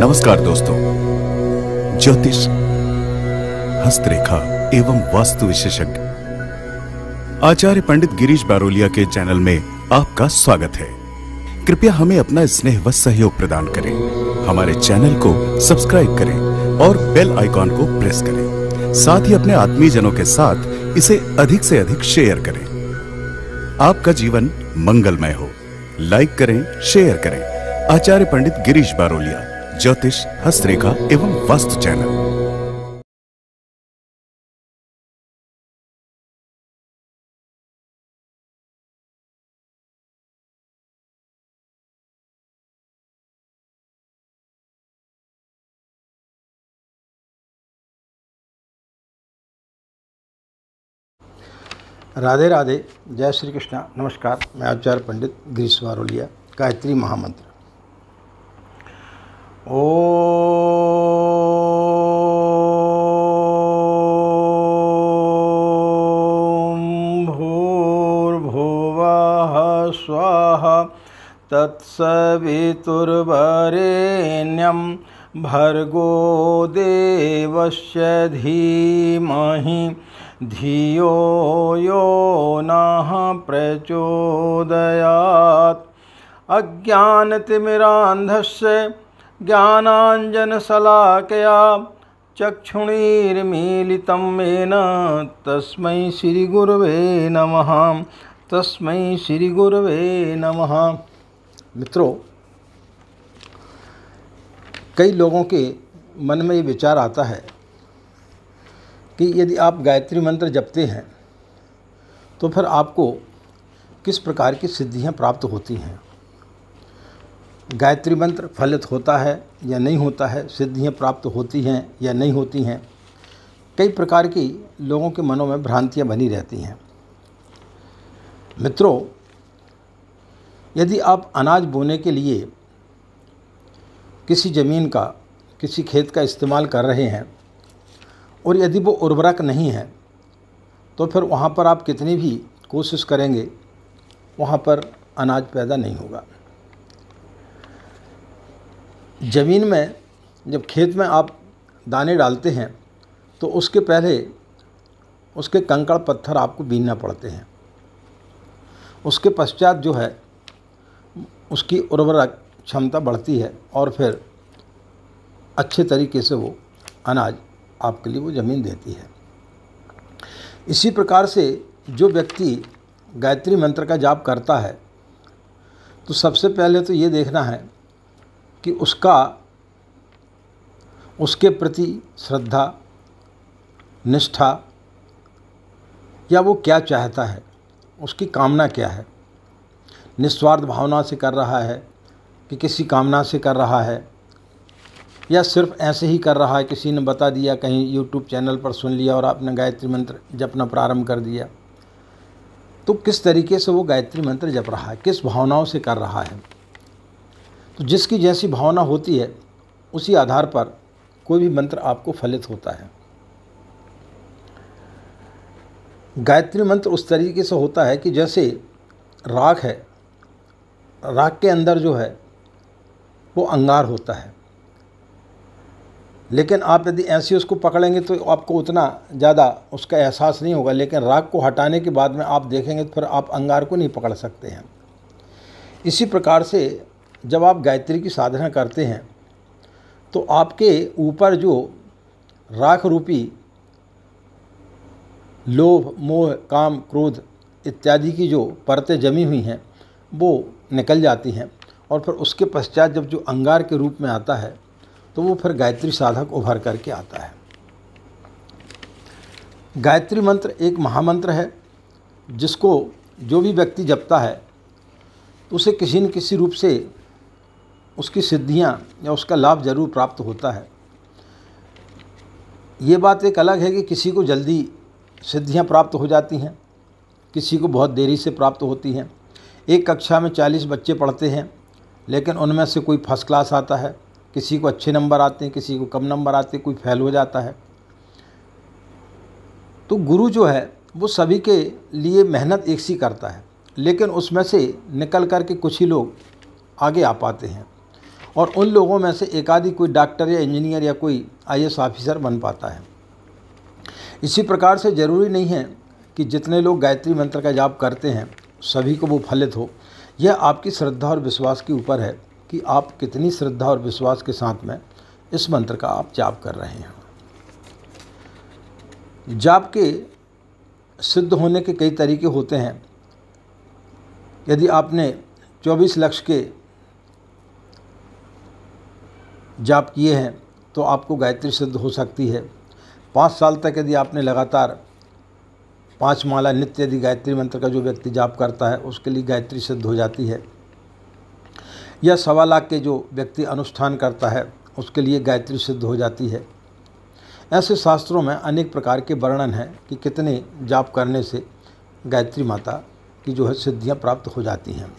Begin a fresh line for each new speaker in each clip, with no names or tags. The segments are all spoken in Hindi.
नमस्कार दोस्तों ज्योतिष हस्तरेखा एवं वास्तु विशेषज्ञ आचार्य पंडित गिरीश बारोलिया के चैनल में आपका स्वागत है कृपया हमें अपना स्नेह व सहयोग प्रदान करें हमारे चैनल को सब्सक्राइब करें और बेल आइकॉन को प्रेस करें साथ ही अपने आत्मीय जनों के साथ इसे अधिक से अधिक शेयर करें आपका जीवन मंगलमय हो लाइक करें शेयर करें आचार्य पंडित गिरीश बारोलिया ज्योतिष हस्तरेखा एवं वस्तु चैनल राधे राधे जय श्री कृष्णा नमस्कार मैं आचार्य पंडित गिरीश वारोलिया गायत्री महामंत्र ओ भूर्भुव स्वाहा तत्सुर्वरेण्यम भर्गो देवस्य धीमहि धियो यो नः प्रचोदयात् अज्ञानतिमिरान्धस्य ज्ञानाञ्जनशलाकया चक्षुणीर्मीलितं मेन तस्म श्रीगुरव नम तस्म श्रीगुरव नम मित्रों कई लोगों के मन में ये विचार आता है कि यदि आप गायत्री मंत्र जपते हैं तो फिर आपको किस प्रकार की सिद्धियां प्राप्त होती हैं गायत्री मंत्र फलित होता है या नहीं होता है सिद्धियां प्राप्त होती हैं या नहीं होती हैं कई प्रकार की लोगों के मनों में भ्रांतियां बनी रहती हैं मित्रों यदि आप अनाज बोने के लिए किसी ज़मीन का किसी खेत का इस्तेमाल कर रहे हैं और यदि वो उर्वरक नहीं है तो फिर वहाँ पर आप कितनी भी कोशिश करेंगे वहाँ पर अनाज पैदा नहीं होगा ज़मीन में जब खेत में आप दाने डालते हैं तो उसके पहले उसके कंकड़ पत्थर आपको बीनना पड़ते हैं उसके पश्चात जो है उसकी उर्वरक क्षमता बढ़ती है और फिर अच्छे तरीके से वो अनाज आपके लिए वो ज़मीन देती है इसी प्रकार से जो व्यक्ति गायत्री मंत्र का जाप करता है तो सबसे पहले तो ये देखना है कि उसका उसके प्रति श्रद्धा निष्ठा या वो क्या चाहता है उसकी कामना क्या है निस्वार्थ भावना से कर रहा है कि किसी कामना से कर रहा है या सिर्फ ऐसे ही कर रहा है किसी ने बता दिया कहीं यूट्यूब चैनल पर सुन लिया और आपने गायत्री मंत्र जपना प्रारंभ कर दिया तो किस तरीके से वो गायत्री मंत्र जप रहा है किस भावनाओं से कर रहा है तो जिसकी जैसी भावना होती है उसी आधार पर कोई भी मंत्र आपको फलित होता है गायत्री मंत्र उस तरीके से होता है कि जैसे राग है राग के अंदर जो है वो अंगार होता है लेकिन आप यदि ऐसे उसको पकड़ेंगे तो आपको उतना ज़्यादा उसका एहसास नहीं होगा लेकिन राग को हटाने के बाद में आप देखेंगे तो फिर आप अंगार को नहीं पकड़ सकते हैं इसी प्रकार से जब आप गायत्री की साधना करते हैं तो आपके ऊपर जो राख रूपी लोभ मोह काम क्रोध इत्यादि की जो परतें जमी हुई हैं वो निकल जाती हैं और फिर उसके पश्चात जब जो अंगार के रूप में आता है तो वो फिर गायत्री साधक उभर करके आता है गायत्री मंत्र एक महामंत्र है जिसको जो भी व्यक्ति जपता है उसे किसी न किसी रूप से उसकी सिद्धियाँ या उसका लाभ जरूर प्राप्त होता है ये बात एक अलग है कि किसी को जल्दी सिद्धियाँ प्राप्त हो जाती हैं किसी को बहुत देरी से प्राप्त होती हैं एक कक्षा में चालीस बच्चे पढ़ते हैं लेकिन उनमें से कोई फर्स्ट क्लास आता है किसी को अच्छे नंबर आते हैं किसी को कम नंबर आते हैं कोई फेल हो जाता है तो गुरु जो है वो सभी के लिए मेहनत एक सी करता है लेकिन उसमें से निकल करके कुछ ही लोग आगे आ पाते हैं और उन लोगों में से एक कोई डॉक्टर या इंजीनियर या कोई एस ऑफिसर बन पाता है इसी प्रकार से ज़रूरी नहीं है कि जितने लोग गायत्री मंत्र का जाप करते हैं सभी को वो फलित हो यह आपकी श्रद्धा और विश्वास के ऊपर है कि आप कितनी श्रद्धा और विश्वास के साथ में इस मंत्र का आप जाप कर रहे हैं जाप के सिद्ध होने के कई तरीके होते हैं यदि आपने 24 लक्ष्य के जाप किए हैं तो आपको गायत्री सिद्ध हो सकती है पाँच साल तक यदि आपने लगातार पाँच माला नित्य यदि गायत्री मंत्र का जो व्यक्ति जाप करता है उसके लिए गायत्री सिद्ध हो जाती है या सवा लाख के जो व्यक्ति अनुष्ठान करता है उसके लिए गायत्री सिद्ध हो जाती है ऐसे शास्त्रों में अनेक प्रकार के वर्णन हैं कि कितने जाप करने से गायत्री माता की जो है सिद्धियाँ प्राप्त हो जाती हैं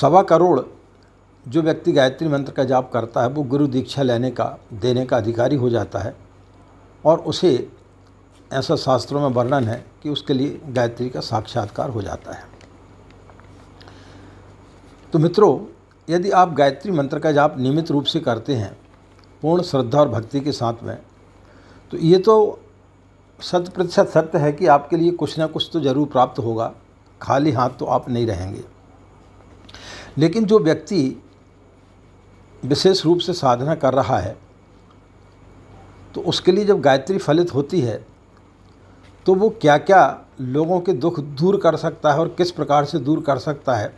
सवा करोड़ जो व्यक्ति गायत्री मंत्र का जाप करता है वो गुरु दीक्षा लेने का देने का अधिकारी हो जाता है और उसे ऐसा शास्त्रों में वर्णन है कि उसके लिए गायत्री का साक्षात्कार हो जाता है तो मित्रों यदि आप गायत्री मंत्र का जाप नियमित रूप से करते हैं पूर्ण श्रद्धा और भक्ति के साथ में तो ये तो शत प्रतिशत सत्य है कि आपके लिए कुछ ना कुछ तो जरूर प्राप्त होगा खाली हाथ तो आप नहीं रहेंगे लेकिन जो व्यक्ति विशेष रूप से साधना कर रहा है तो उसके लिए जब गायत्री फलित होती है तो वो क्या क्या लोगों के दुख दूर कर सकता है और किस प्रकार से दूर कर सकता है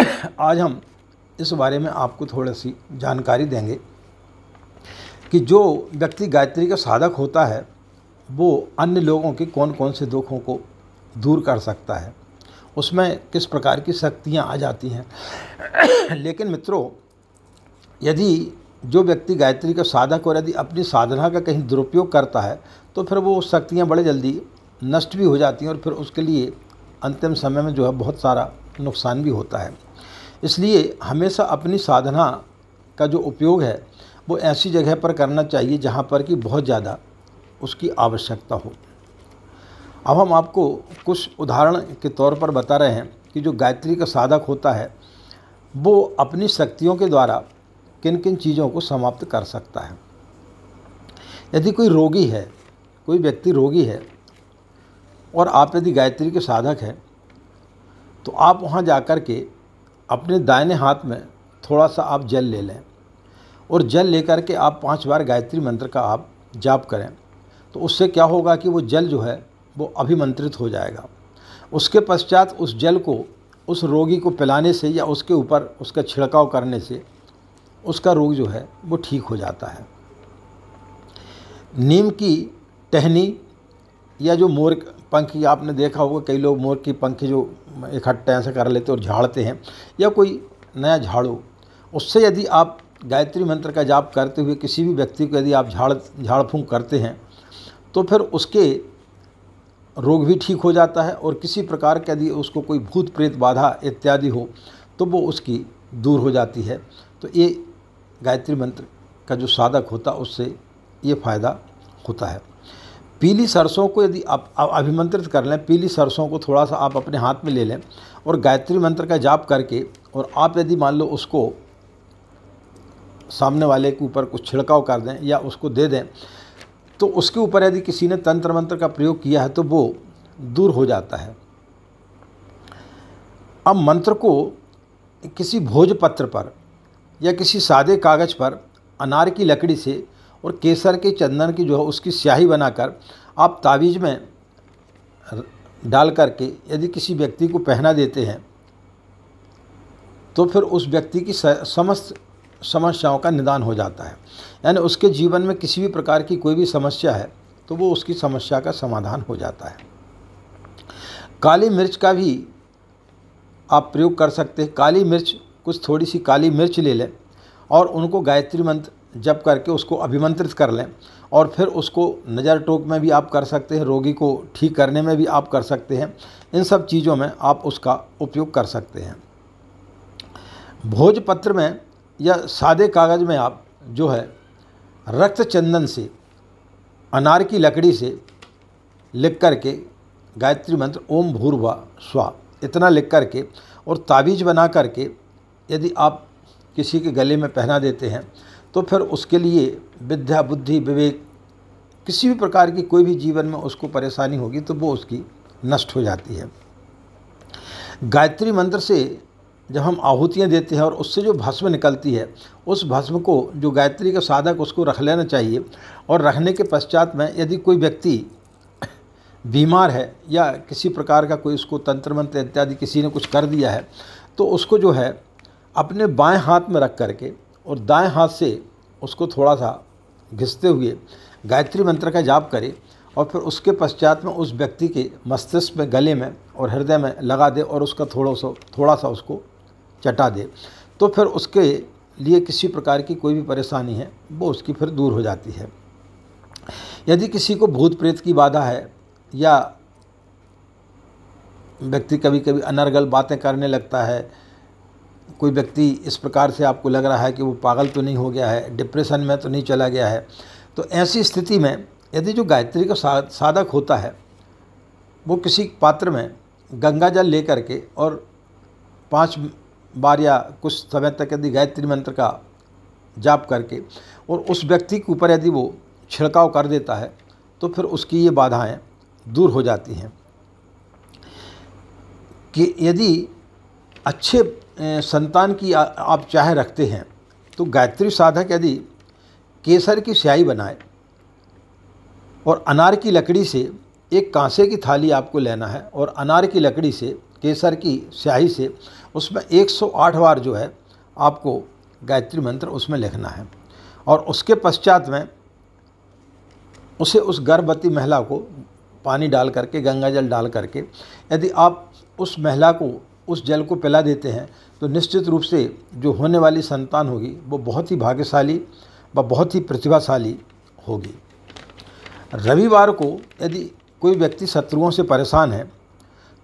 आज हम इस बारे में आपको थोड़ी सी जानकारी देंगे कि जो व्यक्ति गायत्री का साधक होता है वो अन्य लोगों के कौन कौन से दुखों को दूर कर सकता है उसमें किस प्रकार की शक्तियाँ आ जाती हैं लेकिन मित्रों यदि जो व्यक्ति गायत्री का साधक और यदि अपनी साधना का कहीं दुरुपयोग करता है तो फिर वो शक्तियाँ बड़े जल्दी नष्ट भी हो जाती हैं और फिर उसके लिए अंतिम समय में जो है बहुत सारा नुकसान भी होता है इसलिए हमेशा अपनी साधना का जो उपयोग है वो ऐसी जगह पर करना चाहिए जहाँ पर कि बहुत ज़्यादा उसकी आवश्यकता हो अब हम आपको कुछ उदाहरण के तौर पर बता रहे हैं कि जो गायत्री का साधक होता है वो अपनी शक्तियों के द्वारा किन किन चीज़ों को समाप्त कर सकता है यदि कोई रोगी है कोई व्यक्ति रोगी है और आप यदि गायत्री के साधक हैं तो आप वहाँ जा कर के अपने दाहिने हाथ में थोड़ा सा आप जल ले लें और जल लेकर के आप पांच बार गायत्री मंत्र का आप जाप करें तो उससे क्या होगा कि वो जल जो है वो अभिमंत्रित हो जाएगा उसके पश्चात उस जल को उस रोगी को पिलाने से या उसके ऊपर उसका छिड़काव करने से उसका रोग जो है वो ठीक हो जाता है नीम की टहनी या जो मोर पंखी आपने देखा होगा कई लोग मोर की पंखी जो इकट्ठे ऐसे कर लेते और झाड़ते हैं या कोई नया झाड़ो उससे यदि आप गायत्री मंत्र का जाप करते हुए किसी भी व्यक्ति को यदि आप झाड़ झाड़ फूँक करते हैं तो फिर उसके रोग भी ठीक हो जाता है और किसी प्रकार के यदि उसको कोई भूत प्रेत बाधा इत्यादि हो तो वो उसकी दूर हो जाती है तो ये गायत्री मंत्र का जो साधक होता उससे ये फ़ायदा होता है पीली सरसों को यदि आप अभिमंत्रित कर लें पीली सरसों को थोड़ा सा आप अपने हाथ में ले लें और गायत्री मंत्र का जाप करके और आप यदि मान लो उसको सामने वाले के ऊपर कुछ छिड़काव कर दें या उसको दे दें तो उसके ऊपर यदि किसी ने तंत्र मंत्र का प्रयोग किया है तो वो दूर हो जाता है अब मंत्र को किसी भोजपत्र पर या किसी सादे कागज़ पर अनार की लकड़ी से और केसर के चंदन की जो है उसकी स्याही बनाकर आप तावीज़ में डाल करके यदि किसी व्यक्ति को पहना देते हैं तो फिर उस व्यक्ति की समस्त समस्याओं का निदान हो जाता है यानी उसके जीवन में किसी भी प्रकार की कोई भी समस्या है तो वो उसकी समस्या का समाधान हो जाता है काली मिर्च का भी आप प्रयोग कर सकते हैं काली मिर्च कुछ थोड़ी सी काली मिर्च ले लें और उनको गायत्री मंत्र जप करके उसको अभिमंत्रित कर लें और फिर उसको नज़र टोक में भी आप कर सकते हैं रोगी को ठीक करने में भी आप कर सकते हैं इन सब चीज़ों में आप उसका उपयोग कर सकते हैं भोजपत्र में या सादे कागज़ में आप जो है रक्त चंदन से अनार की लकड़ी से लिख करके गायत्री मंत्र ओम भूर्वा स्वा इतना लिख कर के और ताबीज बना करके यदि आप किसी के गले में पहना देते हैं तो फिर उसके लिए विद्या बुद्धि विवेक किसी भी प्रकार की कोई भी जीवन में उसको परेशानी होगी तो वो उसकी नष्ट हो जाती है गायत्री मंत्र से जब हम आहुतियाँ देते हैं और उससे जो भस्म निकलती है उस भस्म को जो गायत्री का साधक उसको रख लेना चाहिए और रखने के पश्चात में यदि कोई व्यक्ति बीमार है या किसी प्रकार का कोई उसको तंत्र मंत्र इत्यादि किसी ने कुछ कर दिया है तो उसको जो है अपने बाएं हाथ में रख करके और दाएं हाथ से उसको थोड़ा सा घिसते हुए गायत्री मंत्र का जाप करे और फिर उसके पश्चात में उस व्यक्ति के मस्तिष्क में गले में और हृदय में लगा दे और उसका थोड़ा सा थोड़ा सा उसको चटा दे तो फिर उसके लिए किसी प्रकार की कोई भी परेशानी है वो उसकी फिर दूर हो जाती है यदि किसी को भूत प्रेत की बाधा है या व्यक्ति कभी कभी अनर्गल बातें करने लगता है कोई व्यक्ति इस प्रकार से आपको लग रहा है कि वो पागल तो नहीं हो गया है डिप्रेशन में तो नहीं चला गया है तो ऐसी स्थिति में यदि जो गायत्री का साधक होता है वो किसी पात्र में गंगा जल ले करके और पाँच बार या कुछ समय तक यदि गायत्री मंत्र का जाप करके और उस व्यक्ति के ऊपर यदि वो छिड़काव कर देता है तो फिर उसकी ये बाधाएं दूर हो जाती हैं कि यदि अच्छे संतान की आप चाह रखते हैं तो गायत्री साधक यदि केसर की स्याही बनाए और अनार की लकड़ी से एक कांसे की थाली आपको लेना है और अनार की लकड़ी से केसर की स्याही से उसमें 108 बार जो है आपको गायत्री मंत्र उसमें लिखना है और उसके पश्चात में उसे उस गर्भवती महिला को पानी डाल करके गंगा जल डाल करके यदि आप उस महिला को उस जल को पिला देते हैं तो निश्चित रूप से जो होने वाली संतान होगी वो बहुत ही भाग्यशाली व बहुत ही प्रतिभाशाली होगी रविवार को यदि कोई व्यक्ति शत्रुओं से परेशान है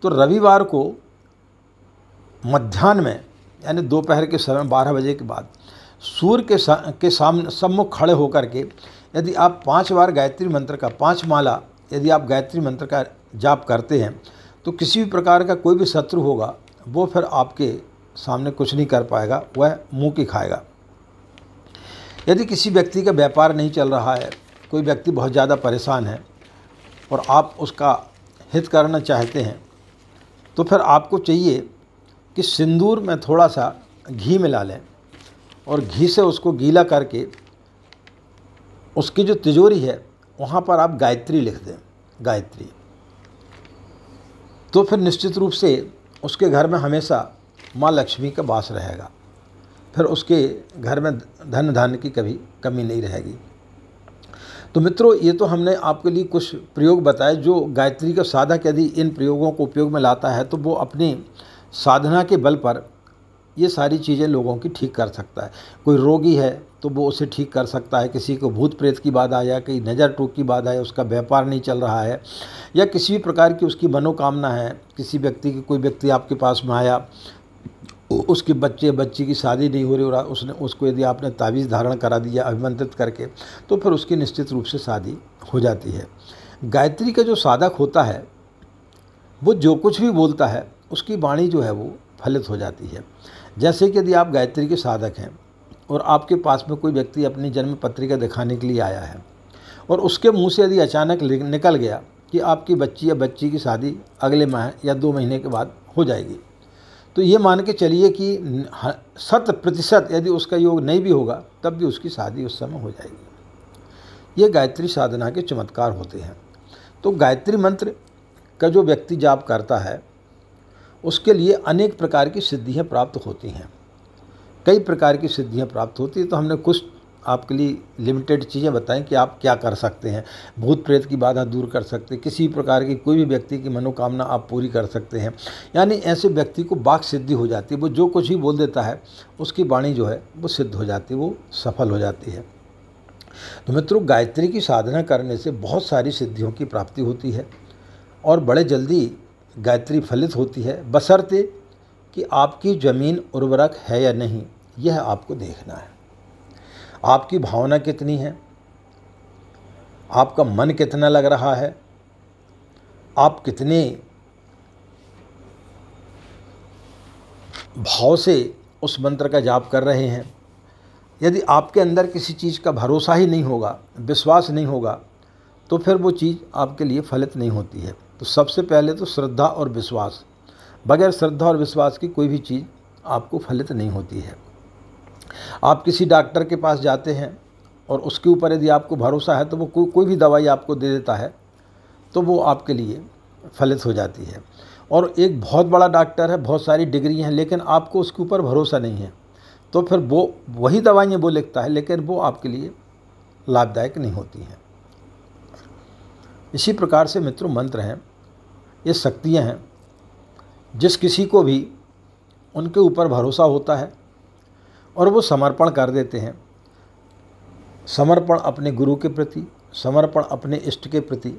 तो रविवार को मध्यान्ह में यानी दोपहर के समय बारह बजे के बाद सूर्य के सा, के सामने सम्मुख खड़े होकर के यदि आप पांच बार गायत्री मंत्र का पांच माला यदि आप गायत्री मंत्र का जाप करते हैं तो किसी भी प्रकार का कोई भी शत्रु होगा वो फिर आपके सामने कुछ नहीं कर पाएगा वह मुंह की खाएगा यदि किसी व्यक्ति का व्यापार नहीं चल रहा है कोई व्यक्ति बहुत ज़्यादा परेशान है और आप उसका हित करना चाहते हैं तो फिर आपको चाहिए कि सिंदूर में थोड़ा सा घी मिला लें और घी से उसको गीला करके उसकी जो तिजोरी है वहाँ पर आप गायत्री लिख दें गायत्री तो फिर निश्चित रूप से उसके घर में हमेशा माँ लक्ष्मी का वास रहेगा फिर उसके घर में धन धान की कभी कमी नहीं रहेगी तो मित्रों ये तो हमने आपके लिए कुछ प्रयोग बताए जो गायत्री का साधक यदि इन प्रयोगों को उपयोग में लाता है तो वो अपनी साधना के बल पर ये सारी चीज़ें लोगों की ठीक कर सकता है कोई रोगी है तो वो उसे ठीक कर सकता है किसी को भूत प्रेत की बात आया कहीं नज़र टूक की बात आया उसका व्यापार नहीं चल रहा है या किसी भी प्रकार की उसकी मनोकामना है किसी व्यक्ति की कोई व्यक्ति आपके पास में आया उसके बच्चे बच्ची की शादी नहीं हो रही और उसने उसको यदि आपने तावीज़ धारण करा दिया अभिमंत्रित करके तो फिर उसकी निश्चित रूप से शादी हो जाती है गायत्री का जो साधक होता है वो जो कुछ भी बोलता है उसकी वाणी जो है वो फलित हो जाती है जैसे कि यदि आप गायत्री के साधक हैं और आपके पास में कोई व्यक्ति अपनी जन्म पत्रिका दिखाने के लिए आया है और उसके मुंह से यदि अचानक निकल गया कि आपकी बच्ची या बच्ची की शादी अगले माह या दो महीने के बाद हो जाएगी तो ये मान के चलिए कि शत प्रतिशत यदि उसका योग नहीं भी होगा तब भी उसकी शादी उस समय हो जाएगी ये गायत्री साधना के चमत्कार होते हैं तो गायत्री मंत्र का जो व्यक्ति जाप करता है उसके लिए अनेक प्रकार की सिद्धियां प्राप्त होती हैं कई प्रकार की सिद्धियां प्राप्त होती है तो हमने कुछ आपके लिए लिमिटेड चीज़ें बताएं कि आप क्या कर सकते हैं भूत प्रेत की बाधा दूर कर सकते हैं किसी प्रकार की कोई भी व्यक्ति की मनोकामना आप पूरी कर सकते हैं यानी ऐसे व्यक्ति को बाघ सिद्धि हो जाती है वो जो कुछ भी बोल देता है उसकी वाणी जो है वो सिद्ध हो जाती है वो सफल हो जाती है तो मित्रों गायत्री की साधना करने से बहुत सारी सिद्धियों की प्राप्ति होती है और बड़े जल्दी गायत्री फलित होती है बसरते कि आपकी ज़मीन उर्वरक है या नहीं यह आपको देखना है आपकी भावना कितनी है आपका मन कितना लग रहा है आप कितने भाव से उस मंत्र का जाप कर रहे हैं यदि आपके अंदर किसी चीज़ का भरोसा ही नहीं होगा विश्वास नहीं होगा तो फिर वो चीज़ आपके लिए फलित नहीं होती है तो सबसे पहले तो श्रद्धा और विश्वास बगैर श्रद्धा और विश्वास की कोई भी चीज़ आपको फलित नहीं होती है आप किसी डॉक्टर के पास जाते हैं और उसके ऊपर यदि आपको भरोसा है तो वो कोई कोई भी दवाई आपको दे देता है तो वो आपके लिए फलित हो जाती है और एक बहुत बड़ा डॉक्टर है बहुत सारी डिग्री हैं लेकिन आपको उसके ऊपर भरोसा नहीं है तो फिर वो वही दवाइयाँ वो लिखता है लेकिन वो आपके लिए लाभदायक नहीं होती हैं इसी प्रकार से मित्रों मंत्र हैं ये शक्तियाँ हैं जिस किसी को भी उनके ऊपर भरोसा होता है और वो समर्पण कर देते हैं समर्पण अपने गुरु के प्रति समर्पण अपने इष्ट के प्रति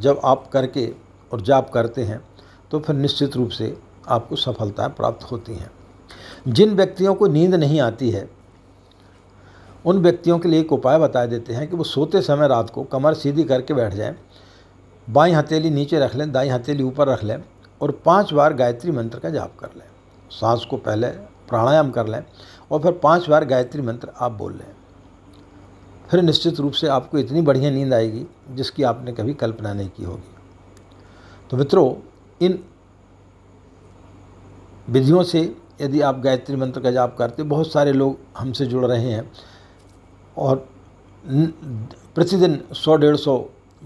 जब आप करके और जाप करते हैं तो फिर निश्चित रूप से आपको सफलताएं प्राप्त होती हैं जिन व्यक्तियों को नींद नहीं आती है उन व्यक्तियों के लिए एक उपाय बता देते हैं कि वो सोते समय रात को कमर सीधी करके बैठ जाएं बाई हथेली नीचे रख लें दाई हथेली ऊपर रख लें और पांच बार गायत्री मंत्र का जाप कर लें सांस को पहले प्राणायाम कर लें और फिर पांच बार गायत्री मंत्र आप बोल लें फिर निश्चित रूप से आपको इतनी बढ़िया नींद आएगी जिसकी आपने कभी कल्पना नहीं की होगी तो मित्रों इन विधियों से यदि आप गायत्री मंत्र का जाप करते बहुत सारे लोग हमसे जुड़ रहे हैं और प्रतिदिन सौ डेढ़ सौ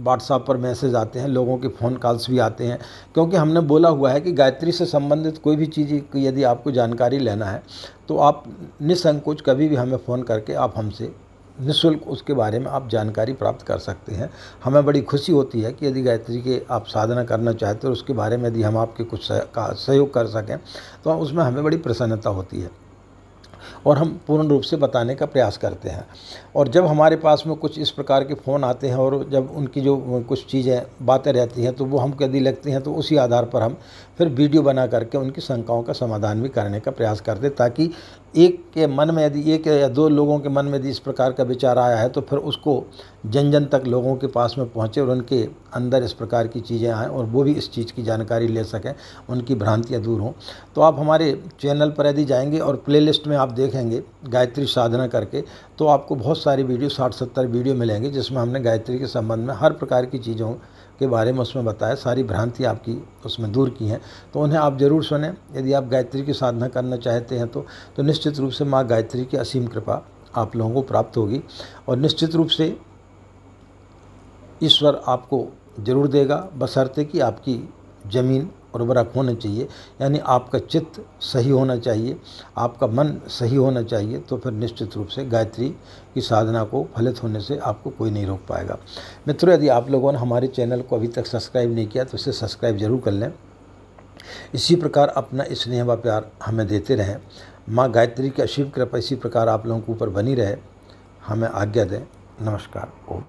व्हाट्सएप पर मैसेज आते हैं लोगों के फ़ोन कॉल्स भी आते हैं क्योंकि हमने बोला हुआ है कि गायत्री से संबंधित कोई भी चीज़ की यदि आपको जानकारी लेना है तो आप निसंकोच कभी भी हमें फ़ोन करके आप हमसे निःशुल्क उसके बारे में आप जानकारी प्राप्त कर सकते हैं हमें बड़ी खुशी होती है कि यदि गायत्री के आप साधना करना चाहते हो उसके बारे में यदि हम आपके कुछ सहयोग कर सकें तो उसमें हमें बड़ी प्रसन्नता होती है और हम पूर्ण रूप से बताने का प्रयास करते हैं और जब हमारे पास में कुछ इस प्रकार के फ़ोन आते हैं और जब उनकी जो कुछ चीज़ें बातें रहती हैं तो वो हम यदि लगती हैं तो उसी आधार पर हम फिर वीडियो बना करके उनकी शंकाओं का समाधान भी करने का प्रयास करते ताकि एक के मन में यदि एक या दो लोगों के मन में यदि इस प्रकार का विचार आया है तो फिर उसको जन जन तक लोगों के पास में पहुँचे और उनके अंदर इस प्रकार की चीज़ें आएँ और वो भी इस चीज़ की जानकारी ले सकें उनकी भ्रांतियाँ दूर हों तो आप हमारे चैनल पर यदि जाएंगे और प्ले में आप देख देखेंगे गायत्री साधना करके तो आपको बहुत सारी वीडियो साठ सत्तर वीडियो मिलेंगे जिसमें हमने गायत्री के संबंध में हर प्रकार की चीज़ों के बारे में उसमें बताया सारी भ्रांति आपकी उसमें दूर की हैं तो उन्हें आप ज़रूर सुने यदि आप गायत्री की साधना करना चाहते हैं तो, तो निश्चित रूप से माँ गायत्री की असीम कृपा आप लोगों को प्राप्त होगी और निश्चित रूप से ईश्वर आपको ज़रूर देगा बसरते कि आपकी ज़मीन उर्वरक होने चाहिए यानी आपका चित्त सही होना चाहिए आपका मन सही होना चाहिए तो फिर निश्चित रूप से गायत्री की साधना को फलित होने से आपको कोई नहीं रोक पाएगा मित्रों यदि आप लोगों ने हमारे चैनल को अभी तक सब्सक्राइब नहीं किया तो इसे सब्सक्राइब ज़रूर कर लें इसी प्रकार अपना स्नेह व प्यार हमें देते रहें माँ गायत्री की अशीव कृपा इसी प्रकार आप लोगों के ऊपर बनी रहे हमें आज्ञा दें नमस्कार ओम